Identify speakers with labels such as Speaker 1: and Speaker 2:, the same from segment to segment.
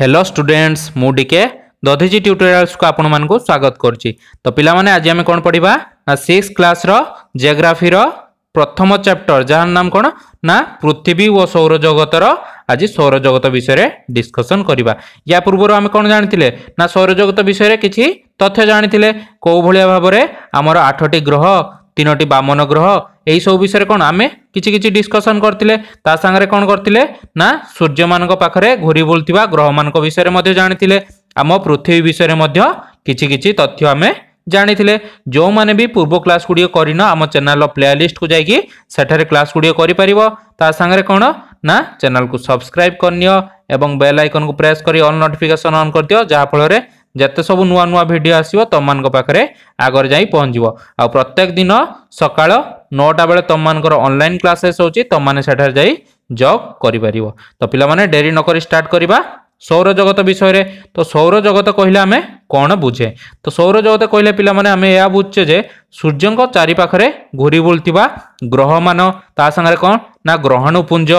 Speaker 1: hello students মু ডিকে দধিজি ଟ୍ୟୁଟୋରିଆଲ୍ସକୁ ଆପଣମାନଙ୍କୁ ସ୍ୱାଗତ କରୁଛି ତ ପିଲାମାନେ ଆଜି ଆମେ କ'ଣ ପଢ଼ିବା ନା ସିକ୍ସ କ୍ଲାସ୍ର ଜିଓଗ୍ରାଫିର ପ୍ରଥମ ଚାପ୍ଟର ଯାହାର ନାମ କ'ଣ ନା ପୃଥିବୀ ଓ ସୌରଜଗତର ଆଜି ସୌରଜଗତ ବିଷୟରେ ଡିସ୍କସନ୍ କରିବା ୟା ପୂର୍ବରୁ ଆମେ କ'ଣ ଜାଣିଥିଲେ ନା ସୌରଜଗତ ବିଷୟରେ କିଛି ତଥ୍ୟ ଜାଣିଥିଲେ କେଉଁ ଭଳିଆ ଭାବରେ ଆମର ଆଠଟି ଗ୍ରହ ତିନୋଟି ବାମନ ଗ୍ରହ এই সব বিষয়ে কোণ আমি কিছু কিছু ডিসকসন করলে তা সাংরে কোণ করলে না সূর্য মানক পাখে ঘুরি বুলুবা গ্রহ মানক বিষয়ে মধ্যে জাঁলে আম পৃথিবী বিষয়ে মধ্যে কিছু কিছু তথ্য আমি জাঁলে যে বি পূর্ব ক্লাস গুড়ি করিন আম চ্যানেল প্লে লিষ্ট কু যাই সেঠারে ক্লাস গুড়ি করে পাব তা সাংরে কোণ না চ্যানেল কু সবসক্রাইব করে নিও এবং বেল আইকন কু প্রেস করে অল নোটিফিকেসন অন করে দিও যা ফলরে ଯେତେ ସବୁ ନୂଆ ନୂଆ ଭିଡ଼ିଓ ଆସିବ ତମମାନଙ୍କ ପାଖରେ ଆଗରେ ଯାଇ ପହଞ୍ଚିବ ଆଉ ପ୍ରତ୍ୟେକ ଦିନ ସକାଳ ନଅଟା ବେଳେ ତମମାନଙ୍କର ଅନଲାଇନ୍ କ୍ଲାସେସ୍ ହେଉଛି ତମମାନେ ସେଠାରେ ଯାଇ ଜବ୍ କରିପାରିବ ତ ପିଲାମାନେ ଡେରି ନକରି ଷ୍ଟାର୍ଟ କରିବା ସୌରଜଗତ ବିଷୟରେ ତ ସୌରଜଗତ କହିଲେ ଆମେ କ'ଣ ବୁଝେ ତ ସୌରଜଗତ କହିଲେ ପିଲାମାନେ ଆମେ ଏହା ବୁଝୁଛେ ଯେ ସୂର୍ଯ୍ୟଙ୍କ ଚାରିପାଖରେ ଘୁରି ବୁଲୁଥିବା ଗ୍ରହମାନ ତା ସାଙ୍ଗରେ କ'ଣ ନା ଗ୍ରହଣପୁଞ୍ଜ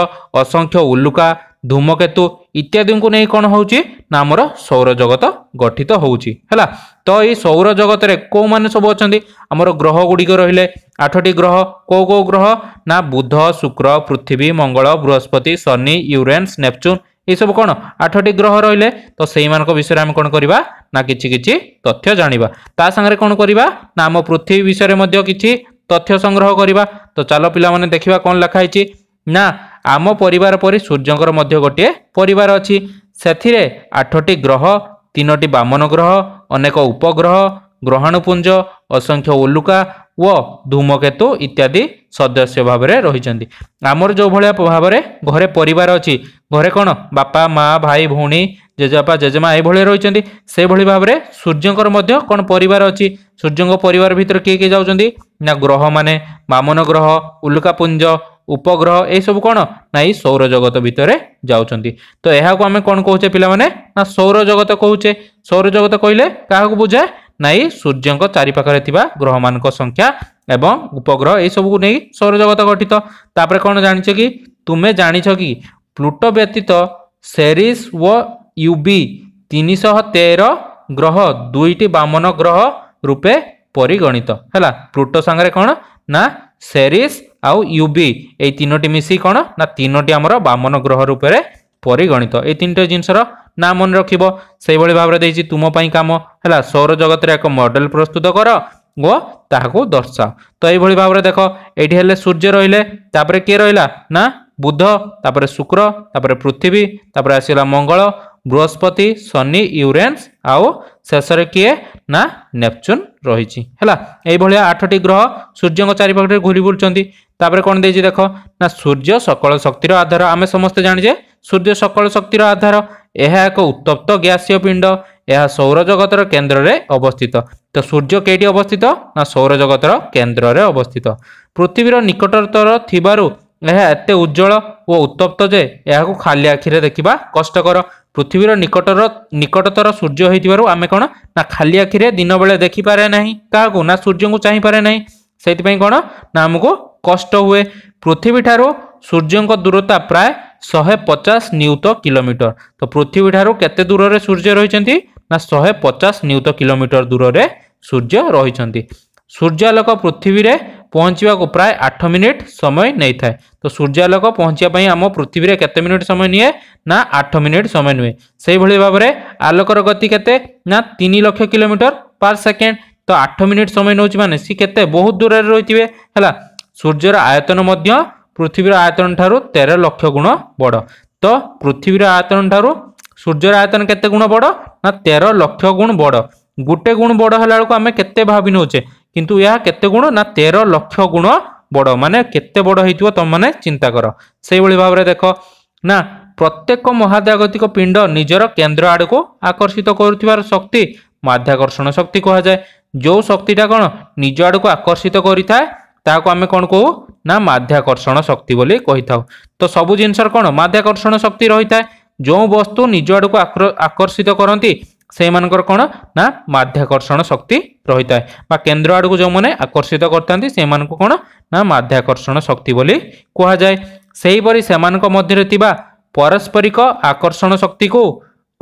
Speaker 1: ଅସଂଖ୍ୟ ଉଲ୍କା ଧୂମକେତୁ ଇତ୍ୟାଦିଙ୍କୁ ନେଇ କ'ଣ ହେଉଛି ନା ଆମର ସୌରଜଗତ ଗଠିତ ହେଉଛି ହେଲା ତ ଏଇ ସୌରଜଗତରେ କେଉଁମାନେ ସବୁ ଅଛନ୍ତି ଆମର ଗ୍ରହ ଗୁଡ଼ିକ ରହିଲେ ଆଠଟି ଗ୍ରହ କେଉଁ କେଉଁ ଗ୍ରହ ନା ବୁଧ ଶୁକ୍ର ପୃଥିବୀ ମଙ୍ଗଳ ବୃହସ୍ପତି ଶନି ୟୁରେନ୍ସ ନେପଚୁନ୍ ଏସବୁ କ'ଣ ଆଠଟି ଗ୍ରହ ରହିଲେ ତ ସେଇମାନଙ୍କ ବିଷୟରେ ଆମେ କ'ଣ କରିବା ନା କିଛି କିଛି ତଥ୍ୟ ଜାଣିବା ତା ସାଙ୍ଗରେ କ'ଣ କରିବା ନା ଆମ ପୃଥିବୀ ବିଷୟରେ ମଧ୍ୟ କିଛି ତଥ୍ୟ ସଂଗ୍ରହ କରିବା ତ ଚାଲ ପିଲାମାନେ ଦେଖିବା କ'ଣ ଲେଖା ହେଇଛି ନା ଆମ ପରିବାର ପରି ସୂର୍ଯ୍ୟଙ୍କର ମଧ୍ୟ ଗୋଟିଏ ପରିବାର ଅଛି ସେଥିରେ ଆଠଟି ଗ୍ରହ ତିନୋଟି ବାମନ ଗ୍ରହ ଅନେକ ଉପଗ୍ରହ ଗ୍ରହାଣୁପୁଞ୍ଜ ଅସଂଖ୍ୟ ଉଲୁକା ଓ ଧୂମକେତୁ ଇତ୍ୟାଦି ସଦସ୍ୟ ଭାବରେ ରହିଛନ୍ତି ଆମର ଯେଉଁ ଭଳିଆ ଭାବରେ ଘରେ ପରିବାର ଅଛି ଘରେ କ'ଣ ବାପା ମା ଭାଇ ଭଉଣୀ ଜେଜେବାପା ଜେଜେମା ଏଇଭଳି ରହିଛନ୍ତି ସେଭଳି ଭାବରେ ସୂର୍ଯ୍ୟଙ୍କର ମଧ୍ୟ କ'ଣ ପରିବାର ଅଛି ସୂର୍ଯ୍ୟଙ୍କ ପରିବାର ଭିତରେ କିଏ କିଏ ଯାଉଛନ୍ତି ନା ଗ୍ରହମାନେ ବାମନ ଗ୍ରହ ଉଲୁକାପୁଞ୍ଜ উপগ্রহ এইসবু কোণ না এই সৌরজগত ভিতরে যাচ্ছেন তো এখন আমি কোণ কৌছে পিলা মানে না সৌরজগত কৌছে সৌরজগত কহিলে কাহকু বুঝায় না এই সূর্যঙ্ক চারিপাখে থাকা গ্রহমানক সংখ্যা এবং উপগ্রহ এইসবুকু নেই সৌরজগত গঠিত তাপরে কোণ জাণিছ কি তুমি জাণিছ কি প্লুটো ব্যতীত সেরিস ও ইউবি তিনশহ তের গ্রহ দুইটি বামন গ্রহ রূপে পরিগণিত হল প্লুটো সাংরে কোণ না সেরিস ଆଉ ୟୁବି ଏଇ ତିନୋଟି ମିଶି କ'ଣ ନା ତିନୋଟି ଆମର ବାମନ ଗ୍ରହ ରୂପରେ ପରିଗଣିତ ଏଇ ତିନିଟି ଜିନିଷର ନାଁ ମନେ ରଖିବ ସେଇଭଳି ଭାବରେ ଦେଇଛି ତୁମ ପାଇଁ କାମ ହେଲା ସୌର ଜଗତରେ ଏକ ମଡେଲ ପ୍ରସ୍ତୁତ କର ଓ ତାହାକୁ ଦର୍ଶାଅ ତ ଏଇଭଳି ଭାବରେ ଦେଖ ଏଇଠି ହେଲେ ସୂର୍ଯ୍ୟ ରହିଲେ ତାପରେ କିଏ ରହିଲା ନା ବୁଧ ତାପରେ ଶୁକ୍ର ତାପରେ ପୃଥିବୀ ତାପରେ ଆସିଲା ମଙ୍ଗଳ ବୃହସ୍ପତି ଶନି ୟୁରେନ୍ସ ଆଉ ଶେଷରେ କିଏ ନା ନେପଚୁନ୍ ରହିଛି ହେଲା ଏଇଭଳିଆ ଆଠଟି ଗ୍ରହ ସୂର୍ଯ୍ୟଙ୍କ ଚାରିପାଖରେ ଘୁରି ବୁଲୁଛନ୍ତି ତାପରେ କ'ଣ ଦେଇଛି ଦେଖ ନା ସୂର୍ଯ୍ୟ ସକଳ ଶକ୍ତିର ଆଧାର ଆମେ ସମସ୍ତେ ଜାଣିଛେ ସୂର୍ଯ୍ୟ ସକଳ ଶକ୍ତିର ଆଧାର ଏହା ଏକ ଉତ୍ତପ୍ତ ଗ୍ୟାସୀୟ ପିଣ୍ଡ ଏହା ସୌରଜଗତର କେନ୍ଦ୍ରରେ ଅବସ୍ଥିତ ତ ସୂର୍ଯ୍ୟ କେଇଟି ଅବସ୍ଥିତ ନା ସୌରଜଗତର କେନ୍ଦ୍ରରେ ଅବସ୍ଥିତ ପୃଥିବୀର ନିକଟତର ଥିବାରୁ ଏହା ଏତେ ଉଜ୍ଜଳ ଓ ଉତ୍ତପ୍ତ ଯେ ଏହାକୁ ଖାଲି ଆଖିରେ ଦେଖିବା କଷ୍ଟକର ପୃଥିବୀର ନିକଟର ନିକଟତର ସୂର୍ଯ୍ୟ ହୋଇଥିବାରୁ ଆମେ କ'ଣ ନା ଖାଲି ଆଖିରେ ଦିନବେଳେ ଦେଖିପାରେ ନାହିଁ କାହାକୁ ନା ସୂର୍ଯ୍ୟଙ୍କୁ ଚାହିଁପାରେ ନାହିଁ ସେଇଥିପାଇଁ କ'ଣ ନା ଆମକୁ କଷ୍ଟ ହୁଏ ପୃଥିବୀଠାରୁ ସୂର୍ଯ୍ୟଙ୍କ ଦୂରତା ପ୍ରାୟ ଶହେ ପଚାଶ ନିୟୁତ କିଲୋମିଟର ତ ପୃଥିବୀଠାରୁ କେତେ ଦୂରରେ ସୂର୍ଯ୍ୟ ରହିଛନ୍ତି ନା ଶହେ ପଚାଶ ନିୟୁତ କିଲୋମିଟର ଦୂରରେ ସୂର୍ଯ୍ୟ ରହିଛନ୍ତି ସୂର୍ଯ୍ୟାଲୋକ ପୃଥିବୀରେ ପହଞ୍ଚିବାକୁ ପ୍ରାୟ ଆଠ ମିନିଟ୍ ସମୟ ନେଇଥାଏ ତ ସୂର୍ଯ୍ୟାଲୋକ ପହଞ୍ଚିବା ପାଇଁ ଆମ ପୃଥିବୀରେ କେତେ ମିନିଟ୍ ସମୟ ନିଏ ନା ଆଠ ମିନିଟ୍ ସମୟ ନିଏ ସେଇଭଳି ଭାବରେ ଆଲୋକର ଗତି କେତେ ନା ତିନି ଲକ୍ଷ କିଲୋମିଟର ପାର୍ ସେକେଣ୍ଡ ତ ଆଠ ମିନିଟ୍ ସମୟ ନେଉଛି ମାନେ ସିଏ କେତେ ବହୁତ ଦୂରରେ ରହିଥିବେ ହେଲା ସୂର୍ଯ୍ୟର ଆୟତନ ମଧ୍ୟ ପୃଥିବୀର ଆୟତନ ଠାରୁ ତେର ଲକ୍ଷ ଗୁଣ ବଡ଼ ତ ପୃଥିବୀର ଆୟତନ ଠାରୁ ସୂର୍ଯ୍ୟର ଆୟତନ କେତେ ଗୁଣ ବଡ଼ ନା ତେର ଲକ୍ଷ ଗୁଣ ବଡ଼ ଗୋଟେ ଗୁଣ ବଡ଼ ହେଲା ବେଳକୁ ଆମେ କେତେ ଭାବି ନେଉଛେ কিন্তু ଏହା କେତେ ଗୁଣ ନା ତେର ଲକ୍ଷ ଗୁଣ ବଡ଼ ମାନେ କେତେ ବଡ଼ ହେଇଥିବ ତମେମାନେ ଚିନ୍ତା କର ସେଇଭଳି ଭାବରେ ଦେଖ ନା ପ୍ରତ୍ୟେକ ମହାଜାଗତିକ ପିଣ୍ଡ ନିଜର କେନ୍ଦ୍ର ଆଡ଼କୁ ଆକର୍ଷିତ କରୁଥିବାର ଶକ୍ତି ମାଧ୍ୟାକର୍ଷଣ ଶକ୍ତି କୁହାଯାଏ ଯେଉଁ ଶକ୍ତିଟା କ'ଣ ନିଜ ଆଡ଼କୁ ଆକର୍ଷିତ କରିଥାଏ ତାହାକୁ ଆମେ କ'ଣ କହୁ ନା ମାଧ୍ୟାକର୍ଷଣ ଶକ୍ତି ବୋଲି କହିଥାଉ ତ ସବୁ ଜିନିଷର କ'ଣ ମାଧ୍ୟାକର୍ଷଣ ଶକ୍ତି ରହିଥାଏ ଯେଉଁ ବସ୍ତୁ ନିଜ ଆଡ଼କୁ ଆକର୍ଷିତ କରନ୍ତି ସେଇମାନଙ୍କର କ'ଣ ନା ମାଧ୍ୟାକର୍ଷଣ ଶକ୍ତି ରହିଥାଏ ବା କେନ୍ଦ୍ର ଆଡ଼କୁ ଯେଉଁମାନେ ଆକର୍ଷିତ କରିଥାନ୍ତି ସେମାନଙ୍କୁ କ'ଣ ନା ମାଧ୍ୟାକର୍ଷଣ ଶକ୍ତି ବୋଲି କୁହାଯାଏ ସେହିପରି ସେମାନଙ୍କ ମଧ୍ୟରେ ଥିବା ପାରସ୍ପରିକ ଆକର୍ଷଣ ଶକ୍ତିକୁ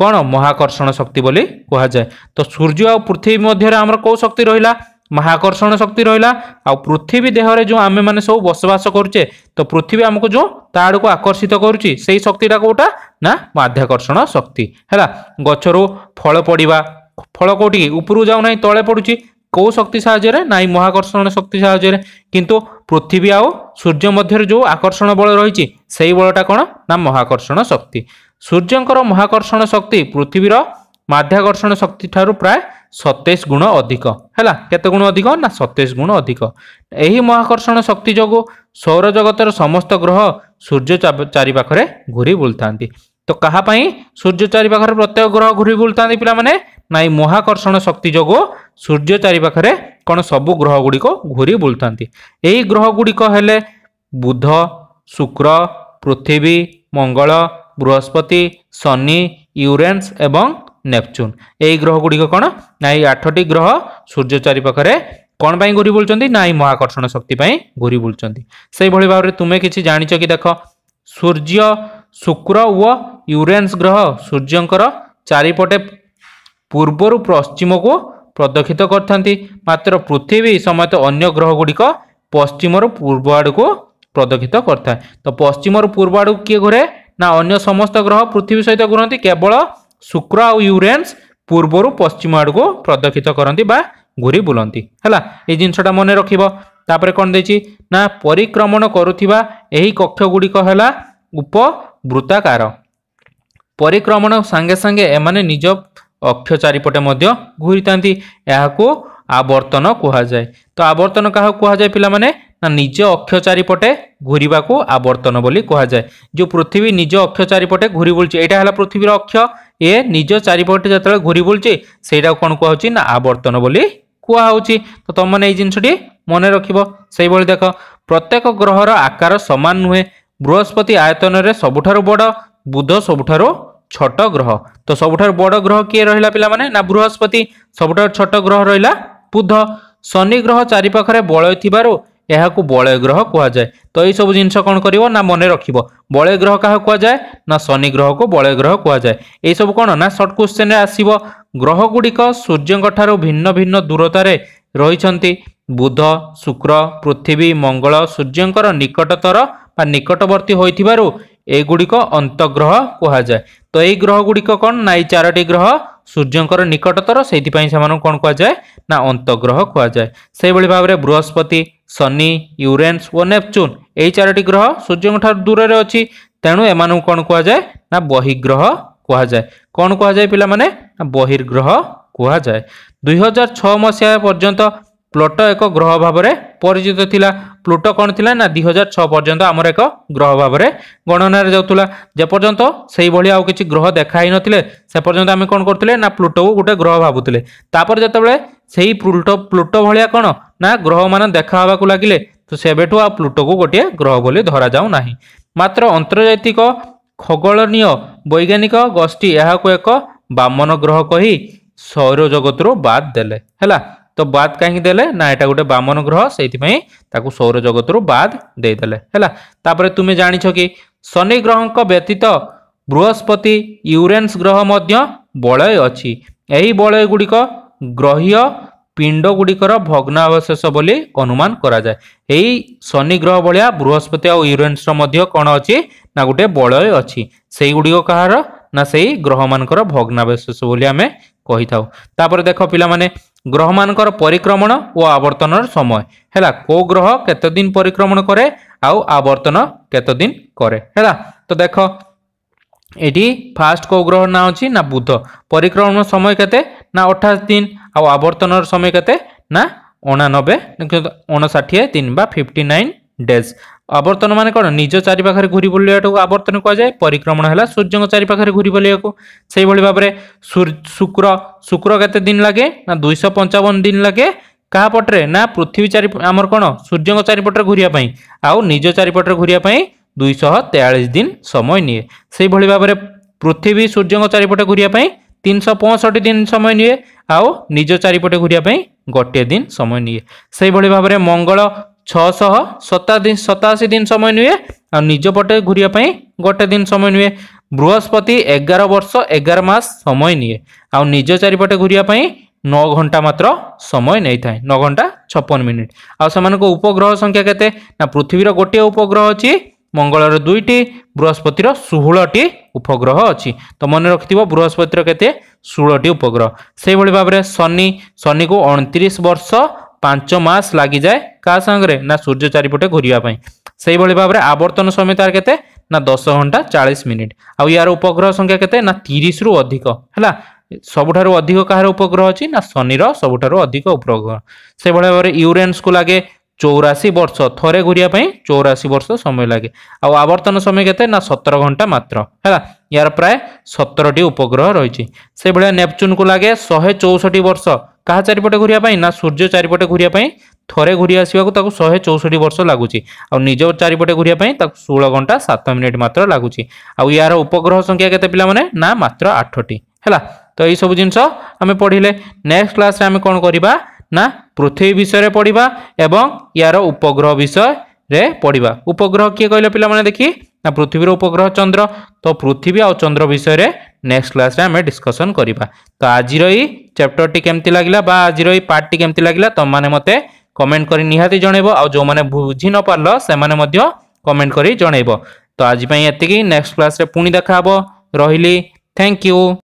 Speaker 1: କ'ଣ ମହାକର୍ଷଣ ଶକ୍ତି ବୋଲି କୁହାଯାଏ ତ ସୂର୍ଯ୍ୟ ଆଉ ପୃଥିବୀ ମଧ୍ୟରେ ଆମର କେଉଁ ଶକ୍ତି ରହିଲା ମହାକର୍ଷଣ ଶକ୍ତି ରହିଲା ଆଉ ପୃଥିବୀ ଦେହରେ ଯେଉଁ ଆମେମାନେ ସବୁ ବସବାସ କରୁଛେ ତ ପୃଥିବୀ ଆମକୁ ଯେଉଁ ତା ଆଡ଼କୁ ଆକର୍ଷିତ କରୁଛି ସେଇ ଶକ୍ତିଟା କେଉଁଟା ନା ମାଧ୍ୟାକର୍ଷଣ ଶକ୍ତି ହେଲା ଗଛରୁ ଫଳ ପଡ଼ିବା ଫଳ କେଉଁଠିକି ଉପରକୁ ଯାଉନାହିଁ ତଳେ ପଡ଼ୁଛି କେଉଁ ଶକ୍ତି ସାହାଯ୍ୟରେ ନାଇଁ ମହାକର୍ଷଣ ଶକ୍ତି ସାହାଯ୍ୟରେ କିନ୍ତୁ ପୃଥିବୀ ଆଉ ସୂର୍ଯ୍ୟ ମଧ୍ୟରେ ଯେଉଁ ଆକର୍ଷଣ ବଳ ରହିଛି ସେଇ ବଳଟା କ'ଣ ନା ମହାକର୍ଷଣ ଶକ୍ତି ସୂର୍ଯ୍ୟଙ୍କର ମହାକର୍ଷଣ ଶକ୍ତି ପୃଥିବୀର ମାଧ୍ୟାକର୍ଷଣ ଶକ୍ତି ଠାରୁ ପ୍ରାୟ ସତେଇଶ ଗୁଣ ଅଧିକ ହେଲା କେତେ ଗୁଣ ଅଧିକ ନା ସତେଇଶ ଗୁଣ ଅଧିକ ଏହି ମହାକର୍ଷଣ ଶକ୍ତି ଯୋଗୁଁ ସୌରଜଗତର ସମସ୍ତ ଗ୍ରହ ସୂର୍ଯ୍ୟ ଚାରିପାଖରେ ଘୁରି ବୁଲୁଥାନ୍ତି ତ କାହା ପାଇଁ ସୂର୍ଯ୍ୟ ଚାରିପାଖରେ ପ୍ରତ୍ୟେକ ଗ୍ରହ ଘୁରି ବୁଲୁଥାନ୍ତି ପିଲାମାନେ ନାଇଁ ମହାକର୍ଷଣ ଶକ୍ତି ଯୋଗୁଁ ସୂର୍ଯ୍ୟ ଚାରିପାଖରେ କ'ଣ ସବୁ ଗ୍ରହ ଗୁଡ଼ିକ ଘୁରି ବୁଲୁଥାନ୍ତି ଏହି ଗ୍ରହ ଗୁଡ଼ିକ ହେଲେ ବୁଧ ଶୁକ୍ର ପୃଥିବୀ ମଙ୍ଗଳ ବୃହସ୍ପତି ଶନି ୟୁରେନ୍ସ ଏବଂ ନେପଚୁନ୍ ଏଇ ଗ୍ରହଗୁଡ଼ିକ କ'ଣ ନା ଏଇ ଆଠଟି ଗ୍ରହ ସୂର୍ଯ୍ୟ ଚାରିପାଖରେ କ'ଣ ପାଇଁ ଘୁରି ବୁଲୁଛନ୍ତି ନା ଏଇ ମହାକର୍ଷଣ ଶକ୍ତି ପାଇଁ ଘୁରି ବୁଲୁଛନ୍ତି ସେହିଭଳି ଭାବରେ ତୁମେ କିଛି ଜାଣିଛ କି ଦେଖ ସୂର୍ଯ୍ୟ ଶୁକ୍ର ଓ ୟୁରେନ୍ସ ଗ୍ରହ ସୂର୍ଯ୍ୟଙ୍କର ଚାରିପଟେ ପୂର୍ବରୁ ପଶ୍ଚିମକୁ ପ୍ରଦକ୍ଷିତ କରିଥାନ୍ତି ମାତ୍ର ପୃଥିବୀ ସମେତ ଅନ୍ୟ ଗ୍ରହଗୁଡ଼ିକ ପଶ୍ଚିମରୁ ପୂର୍ବ ଆଡ଼କୁ ପ୍ରଦକ୍ଷିତ କରିଥାଏ ତ ପଶ୍ଚିମରୁ ପୂର୍ବ ଆଡ଼କୁ କିଏ ଘୁରେ ନା ଅନ୍ୟ ସମସ୍ତ ଗ୍ରହ ପୃଥିବୀ ସହିତ ଘୁରନ୍ତି କେବଳ শুক্র ଆଉ ୟୁରେନ୍ସ ପୂର୍ବରୁ ପଶ୍ଚିମ ଆଡ଼କୁ ପ୍ରଦକ୍ଷିତ କରନ୍ତି ବା ଘୁରି ବୁଲନ୍ତି ହେଲା ଏଇ ଜିନିଷଟା ମନେ ରଖିବ ତାପରେ କ'ଣ ଦେଇଛି ନା ପରିକ୍ରମଣ କରୁଥିବା ଏହି କକ୍ଷଗୁଡ଼ିକ ହେଲା ଉପବୃତ୍ତାକାର ପରିକ୍ରମଣ ସାଙ୍ଗେ ସାଙ୍ଗେ ଏମାନେ ନିଜ ଅକ୍ଷ ଚାରିପଟେ ମଧ୍ୟ ଘୁରିଥାନ୍ତି ଏହାକୁ ଆବର୍ତ୍ତନ କୁହାଯାଏ ତ ଆବର୍ତ୍ତନ କାହାକୁ କୁହାଯାଏ ପିଲାମାନେ ନା ନିଜ ଅକ୍ଷ ଚାରିପଟେ ঘুরিবাকু আবর্তন বলি কুহযায় যে পৃথিবী নিজ অক্ষ চারিপটে ঘুরি বুলছে এটা হল পৃথিবীর অক্ষ এ নিজ চারিপটে যেত ঘুরি বুলছে সেইটা কোণ কুহছি না আবর্তন বলি কুহছি তো তোমার এই জিনিসটি মনে রাখব সেইভাবে দেখ প্রত্যেক গ্রহর আকার সমান নুহে বৃহস্পতি আয়তনের সবুঠার বড় বুধ সবুঠার ছট গ্রহ তো সবুঠার বড় গ্রহ কি রহিলা পিলা মানে না বৃহস্পতি সবুঠার ছট গ্রহ রহিলা বুধ শনি গ্রহ চারিপাখে বলয় থিবারু ଏହାକୁ ବଳୟଗ୍ରହ କୁହାଯାଏ ତ ଏହିସବୁ ଜିନିଷ କ'ଣ କରିବ ନା ମନେ ରଖିବ ବଳୟଗ୍ରହ କାହାକୁ କୁହାଯାଏ ନା ଶନିଗ୍ରହକୁ ବଳୟଗ୍ରହ କୁହାଯାଏ ଏହିସବୁ କ'ଣ ନା ସର୍ଟ କ୍ୱେଶ୍ଚିନ୍ରେ ଆସିବ ଗ୍ରହଗୁଡ଼ିକ ସୂର୍ଯ୍ୟଙ୍କଠାରୁ ଭିନ୍ନ ଭିନ୍ନ ଦୂରତାରେ ରହିଛନ୍ତି ବୁଧ ଶୁକ୍ର ପୃଥିବୀ ମଙ୍ଗଳ ସୂର୍ଯ୍ୟଙ୍କର ନିକଟତର ବା ନିକଟବର୍ତ୍ତୀ ହୋଇଥିବାରୁ ଏଗୁଡ଼ିକ ଅନ୍ତଃଗ୍ରହ କୁହାଯାଏ ତ ଏହି ଗ୍ରହଗୁଡ଼ିକ କ'ଣ ନା ଏହି ଚାରୋଟି ଗ୍ରହ ସୂର୍ଯ୍ୟଙ୍କର ନିକଟତର ସେଇଥିପାଇଁ ସେମାନଙ୍କୁ କ'ଣ କୁହାଯାଏ ନା ଅନ୍ତଃଗ୍ରହ କୁହାଯାଏ ସେହିଭଳି ଭାବରେ ବୃହସ୍ପତି ଶନି ୟୁରେନ୍ସ ଓ ନେପଚୁନ୍ ଏହି ଚାରୋଟି ଗ୍ରହ ସୂର୍ଯ୍ୟଙ୍କଠାରୁ ଦୂରରେ ଅଛି ତେଣୁ ଏମାନଙ୍କୁ କ'ଣ କୁହାଯାଏ ନା ବହିଗ୍ରହ କୁହାଯାଏ କ'ଣ କୁହାଯାଏ ପିଲାମାନେ ନା ବହିର୍ଗ୍ରହ କୁହାଯାଏ ଦୁଇହଜାର ଛଅ ମସିହା ପର୍ଯ୍ୟନ୍ତ ପ୍ଲୁଟୋ ଏକ ଗ୍ରହ ଭାବରେ ପରିଚିତ ଥିଲା ପ୍ଲୁଟୋ କ'ଣ ଥିଲା ନା ଦୁଇ ହଜାର ଛଅ ପର୍ଯ୍ୟନ୍ତ ଆମର ଏକ ଗ୍ରହ ଭାବରେ ଗଣନାରେ ଯାଉଥିଲା ଯେପର୍ଯ୍ୟନ୍ତ ସେଇଭଳି ଆଉ କିଛି ଗ୍ରହ ଦେଖା ହେଇନଥିଲେ ସେ ପର୍ଯ୍ୟନ୍ତ ଆମେ କ'ଣ କରୁଥିଲେ ନା ପ୍ଲୁଟୋକୁ ଗୋଟେ ଗ୍ରହ ଭାବୁଥିଲେ ତାପରେ ଯେତେବେଳେ ସେଇ ପ୍ଲୁଟୋ ପ୍ଲୁଟୋ ଭଳିଆ କ'ଣ ନା ଗ୍ରହମାନ ହେବାକୁ ଲାଗିଲେ ତ ସେବେଠୁ ଆଉ ପ୍ଲୁଟୋକୁ ଗୋଟିଏ ଗ୍ରହ ବୋଲି ଧରାଯାଉ ନାହିଁ ମାତ୍ର ଆନ୍ତର୍ଜାତିକ ଖଗୋଳନୀୟ ବୈଜ୍ଞାନିକ ଗୋଷ୍ଠୀ ଏହାକୁ ଏକ ବାମନ ଗ୍ରହ କହି ସୌରଜଗତରୁ ବାଦ୍ ଦେଲେ ହେଲା ତ ବାଦ୍ କାହିଁକି ଦେଲେ ନା ଏଇଟା ଗୋଟେ ବାମନ ଗ୍ରହ ସେଇଥିପାଇଁ ତାକୁ ସୌରଜଗତରୁ ବାଦ ଦେଇଦେଲେ ହେଲା ତାପରେ ତୁମେ ଜାଣିଛ କି ଶନି ଗ୍ରହଙ୍କ ବ୍ୟତୀତ ବୃହସ୍ପତି ୟୁରେନ୍ସ ଗ୍ରହ ମଧ୍ୟ ବଳୟ ଅଛି ଏହି ବଳୟ ଗୁଡ଼ିକ ଗ୍ରହୀୟ ପିଣ୍ଡଗୁଡ଼ିକର ଭଗ୍ନାବଶେଷ ବୋଲି ଅନୁମାନ କରାଯାଏ ଏଇ ଶନି ଗ୍ରହ ଭଳିଆ ବୃହସ୍ପତି ଆଉ ୟୁରେନ୍ସର ମଧ୍ୟ କ'ଣ ଅଛି ନା ଗୋଟେ ବଳୟ ଅଛି ସେଇଗୁଡ଼ିକ କାହାର ନା ସେଇ ଗ୍ରହମାନଙ୍କର ଭଗ୍ନାବଶେଷ ବୋଲି ଆମେ କହିଥାଉ ତାପରେ ଦେଖ ପିଲାମାନେ ଗ୍ରହମାନଙ୍କର ପରିକ୍ରମଣ ଓ ଆବର୍ତ୍ତନର ସମୟ ହେଲା କେଉଁ ଗ୍ରହ କେତେଦିନ ପରିକ୍ରମଣ କରେ ଆଉ ଆବର୍ତ୍ତନ କେତେଦିନ କରେ ହେଲା ତ ଦେଖ এটি ফার্স্ট কেউ গ্রহ না হচ্ছে না বুধ পরিক্রমণ সময় কেতে না অঠাশ দিন ଆଉ ଆବର୍ତ୍ତନର ସମୟ କେତେ ନା ଅଣାନବେ ଅଣଷାଠିଏ ତିନି ବା ଫିଫ୍ଟି ନାଇନ୍ ଡେଜ୍ আবর্তন মানে কোণ নিজ চারিপাখে ঘুরি বুলিবাটা আবর্তন কুযায় পরিক্রমণ হল সূর্য চারিপাখে ঘুরি বুলিয়া সেইভাবে ভাবে শুক্র শুক্র কেতে দিন লাগে না দুইশ পঞ্চাবন দিন লাগে কাহা পটরে না পৃথিবী চারি আমার কোণ সূর্য চারিপটরে ঘুরিয়া আউ নিজ চারিপটরে ঘুরিয়া দুইশহ তেয়াশ দিন সময় নিয়ে সেইভাবে ভাবে পৃথিবী সূর্য চারিপটে ঘুরিয়া তিনশো পঁয়ষঠি দিন সময় নিয়ে আও নিজ চারিপটে ঘুরিয়া পাই গোটিয়ে দিন সময় নিয়ে সেইভাবে ভাবে মঙ্গল ছশহ সতাশি সতাশি দিন সময় নিয়ে আর নিজ পটে ঘুরিয়া পাই গোটে দিন সময় নিয়ে বৃহস্পতি এগার বর্ষ এগার মাস সময় নিয়ে আও নিজ চারিপটে ঘুরিয়া পাই ন ঘন্টা মাত্র সময় নেই থাকে ন ঘন্টা ছপন মিনিট আও সেমানক উপগ্রহ সংখ্যা কেতে না পৃথিবীর গোটিয়ে উপগ্রহ অছি ମଙ୍ଗଳର ଦୁଇଟି ବୃହସ୍ପତିର ଷୋହଳଟି ଉପଗ୍ରହ ଅଛି ତ ମନେ ରଖିଥିବ ବୃହସ୍ପତିର କେତେ ଷୋହଳଟି ଉପଗ୍ରହ ସେଇଭଳି ଭାବରେ ଶନି ଶନିକୁ ଅଣତିରିଶ ବର୍ଷ ପାଞ୍ଚ ମାସ ଲାଗିଯାଏ କାହା ସାଙ୍ଗରେ ନା ସୂର୍ଯ୍ୟ ଚାରିପଟେ ଘୁରିବା ପାଇଁ ସେଇଭଳି ଭାବରେ ଆବର୍ତ୍ତନ ସମୟ ତାର କେତେ ନା ଦଶ ଘଣ୍ଟା ଚାଳିଶ ମିନିଟ୍ ଆଉ ୟାର ଉପଗ୍ରହ ସଂଖ୍ୟା କେତେ ନା ତିରିଶରୁ ଅଧିକ ହେଲା ସବୁଠାରୁ ଅଧିକ କାହାର ଉପଗ୍ରହ ଅଛି ନା ଶନିର ସବୁଠାରୁ ଅଧିକ ଉପଗ୍ରହ ସେଭଳି ଭାବରେ ୟୁରେନ୍ସକୁ ଲାଗେ চৌরাশি বর্ষ থরে ঘুরিয়া পাই চৌরাশি বর্ষ সময় লাগে আবর্তন সময় কেতে না সতের ঘন্টা মাত্র হ্যাঁ ইয়ার প্রায় সতেরটি উপগ্রহ রয়েছে সেইভাবে নেপচুনকু লাগে শহে চৌষটি বর্ষ কাহা চারিপটে ঘুরিয়া পাই না সূর্য চারিপটে ঘুরিয়া পাই থরে ঘুরি আসবাকে তাকে শহে চৌষটি বর্ষ লাগুচি আজ চারিপটে ঘুরিয়া পাই তাকে ষোল ঘন্টা সাত মিনিট মাত্র লাগুচি আর উপগ্রহ সংখ্যা কেতে পিলা মানে না মাত্র আঠটি হ্যাঁ তো এইসব জিনিস আমি পড়লে নেক্সট ক্লাসে আমি কোণ করা ନା ପୃଥିବୀ ବିଷୟରେ ପଢ଼ିବା ଏବଂ ୟାର ଉପଗ୍ରହ ବିଷୟରେ ପଢ଼ିବା ଉପଗ୍ରହ କିଏ କହିଲେ ପିଲାମାନେ ଦେଖି ନା ପୃଥିବୀର ଉପଗ୍ରହ ଚନ୍ଦ୍ର ତ ପୃଥିବୀ ଆଉ ଚନ୍ଦ୍ର ବିଷୟରେ ନେକ୍ସଟ କ୍ଲାସ୍ରେ ଆମେ ଡିସ୍କସନ୍ କରିବା ତ ଆଜିର ଏଇ ଚାପ୍ଟରଟି କେମିତି ଲାଗିଲା ବା ଆଜିର ଏଇ ପାର୍ଟଟି କେମିତି ଲାଗିଲା ତମମାନେ ମୋତେ କମେଣ୍ଟ କରି ନିହାତି ଜଣେଇବ ଆଉ ଯେଉଁମାନେ ବୁଝି ନପାରିଲ ସେମାନେ ମଧ୍ୟ କମେଣ୍ଟ କରି ଜଣେଇବ ତ ଆଜି ପାଇଁ ଏତିକି ନେକ୍ସଟ କ୍ଲାସ୍ରେ ପୁଣି ଦେଖା ହେବ ରହିଲି ଥ୍ୟାଙ୍କ ୟୁ